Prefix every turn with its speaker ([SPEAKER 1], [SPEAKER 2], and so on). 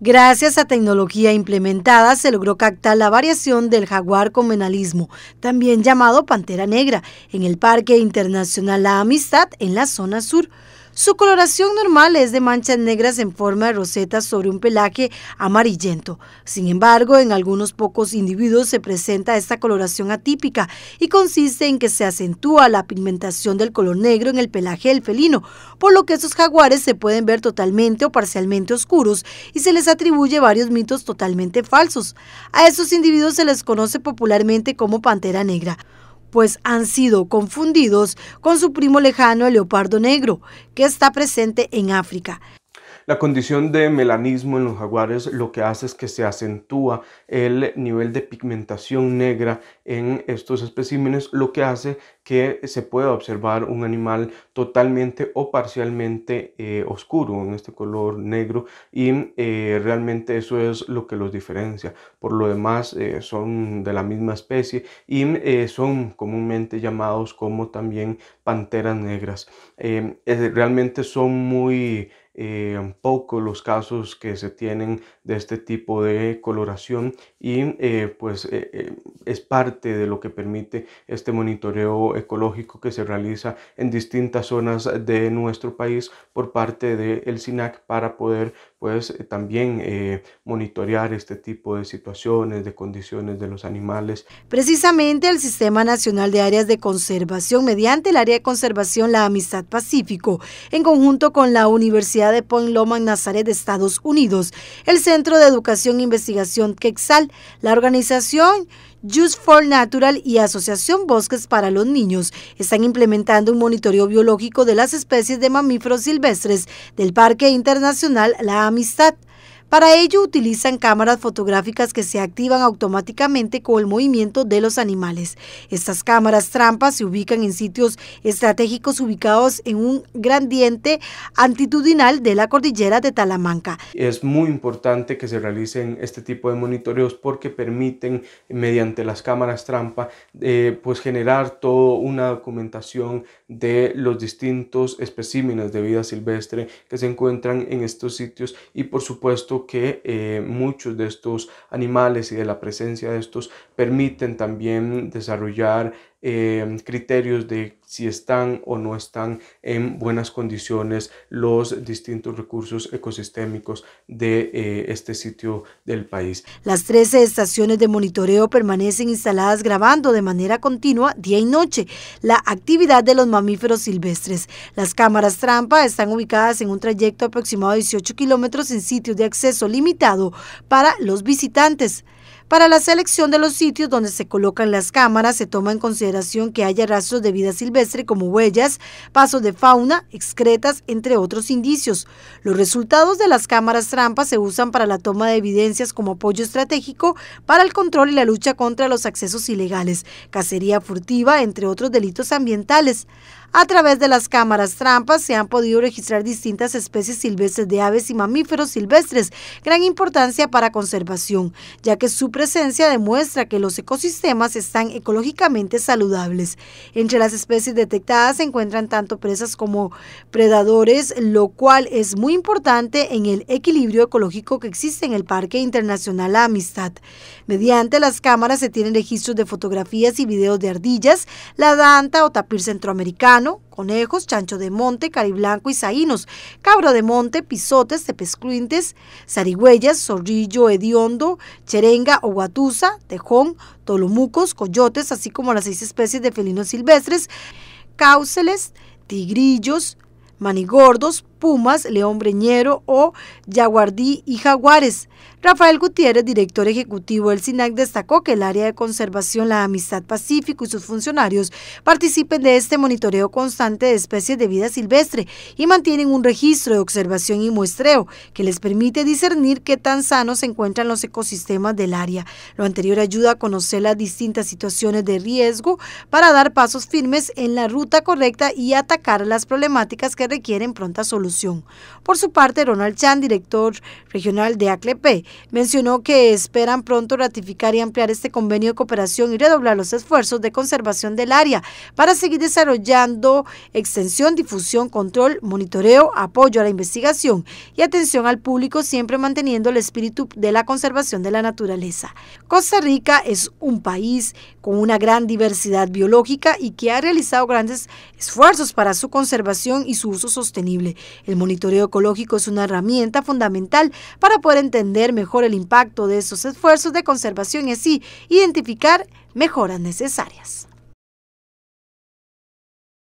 [SPEAKER 1] Gracias a tecnología implementada se logró captar la variación del jaguar menalismo, también llamado pantera negra, en el Parque Internacional La Amistad en la zona sur. Su coloración normal es de manchas negras en forma de roseta sobre un pelaje amarillento. Sin embargo, en algunos pocos individuos se presenta esta coloración atípica y consiste en que se acentúa la pigmentación del color negro en el pelaje del felino, por lo que estos jaguares se pueden ver totalmente o parcialmente oscuros y se les atribuye varios mitos totalmente falsos. A estos individuos se les conoce popularmente como pantera negra pues han sido confundidos con su primo lejano el leopardo negro, que está presente en África.
[SPEAKER 2] La condición de melanismo en los jaguares lo que hace es que se acentúa el nivel de pigmentación negra en estos especímenes, lo que hace que se pueda observar un animal totalmente o parcialmente eh, oscuro en este color negro y eh, realmente eso es lo que los diferencia. Por lo demás eh, son de la misma especie y son comúnmente llamados como también panteras negras. realmente son muy eh, poco los casos que se tienen de este tipo de coloración y eh, pues eh, eh, es parte de lo que permite este monitoreo ecológico que se realiza en distintas zonas de nuestro país por parte del el SINAC para poder pues también monitorear este tipo de situaciones, de condiciones de los animales.
[SPEAKER 1] Precisamente el Sistema Nacional de Áreas de Conservación mediante el Área de Conservación La Amistad Pacífico en conjunto con la Universidad de Point Loma en Nazaret, Estados Unidos, el Centro de Educación e Investigación Quexal, la organización Just for Natural y Asociación Bosques para los Niños están implementando un monitoreo biológico de las especies de mamíferos silvestres del Parque Internacional La Amistad para ello utilizan cámaras fotográficas que se activan automáticamente con el movimiento de los animales. Estas cámaras trampas se ubican en sitios estratégicos ubicados en un gradiente altitudinal de la cordillera de Talamanca.
[SPEAKER 2] Es muy importante que se realicen este tipo de monitoreos porque permiten mediante las cámaras trampa eh, pues generar toda una documentación de los distintos especímenes de vida silvestre que se encuentran en estos sitios y por supuesto que eh, muchos de estos animales y de la presencia de estos permiten también desarrollar Em, criterios de si están o no están en buenas condiciones los distintos recursos ecosistémicos de eh, este sitio del país.
[SPEAKER 1] Las 13 estaciones de monitoreo permanecen instaladas grabando de manera continua día y noche la actividad de los mamíferos silvestres. Las cámaras trampa están ubicadas en un trayecto aproximado de 18 kilómetros en sitios de acceso limitado para los visitantes. Para la selección de los sitios donde se colocan las cámaras se toma en consideración que haya rastros de vida silvestre como huellas, pasos de fauna, excretas, entre otros indicios. Los resultados de las cámaras trampas se usan para la toma de evidencias como apoyo estratégico para el control y la lucha contra los accesos ilegales, cacería furtiva, entre otros delitos ambientales. A través de las cámaras trampas se han podido registrar distintas especies silvestres de aves y mamíferos silvestres, gran importancia para conservación, ya que su presencia demuestra que los ecosistemas están ecológicamente saludables. Entre las especies detectadas se encuentran tanto presas como predadores, lo cual es muy importante en el equilibrio ecológico que existe en el Parque Internacional Amistad. Mediante las cámaras se tienen registros de fotografías y videos de ardillas, la danta o tapir centroamericano, conejos, chancho de monte, cariblanco y saínos, cabra de monte, pisotes, tepescluintes, zarigüeyas, zorrillo, hediondo, cherenga o guatusa, tejón, tolomucos, coyotes, así como las seis especies de felinos silvestres, cáuceles, tigrillos, manigordos, Pumas, León Breñero o Yaguardí y Jaguares. Rafael Gutiérrez, director ejecutivo del SINAC, destacó que el área de conservación La Amistad Pacífico y sus funcionarios participen de este monitoreo constante de especies de vida silvestre y mantienen un registro de observación y muestreo que les permite discernir qué tan sanos se encuentran los ecosistemas del área. Lo anterior ayuda a conocer las distintas situaciones de riesgo para dar pasos firmes en la ruta correcta y atacar las problemáticas que requieren pronta solución. Por su parte, Ronald Chan, director regional de ACLEP, mencionó que esperan pronto ratificar y ampliar este convenio de cooperación y redoblar los esfuerzos de conservación del área para seguir desarrollando extensión, difusión, control, monitoreo, apoyo a la investigación y atención al público, siempre manteniendo el espíritu de la conservación de la naturaleza. Costa Rica es un país con una gran diversidad biológica y que ha realizado grandes esfuerzos para su conservación y su uso sostenible. El monitoreo ecológico es una herramienta fundamental para poder entender mejor el impacto de esos esfuerzos de conservación y así identificar mejoras necesarias.